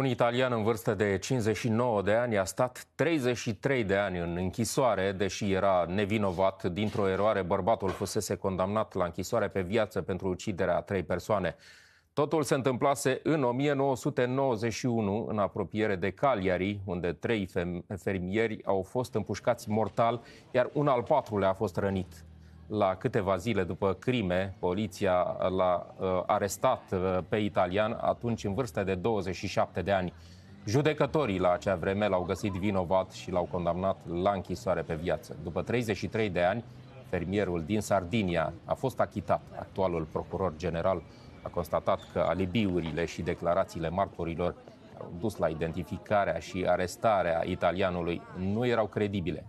Un italian în vârstă de 59 de ani a stat 33 de ani în închisoare, deși era nevinovat. Dintr-o eroare, bărbatul fusese condamnat la închisoare pe viață pentru uciderea a trei persoane. Totul se întâmplase în 1991, în apropiere de Cagliari, unde trei fermieri au fost împușcați mortal, iar un al patrulea a fost rănit la câteva zile după crime, poliția l-a uh, arestat uh, pe italian, atunci în vârstă de 27 de ani. Judecătorii la acea vreme l-au găsit vinovat și l-au condamnat la închisoare pe viață. După 33 de ani, fermierul din Sardinia a fost achitat. Actualul procuror general a constatat că alibiurile și declarațiile martorilor au dus la identificarea și arestarea italianului nu erau credibile.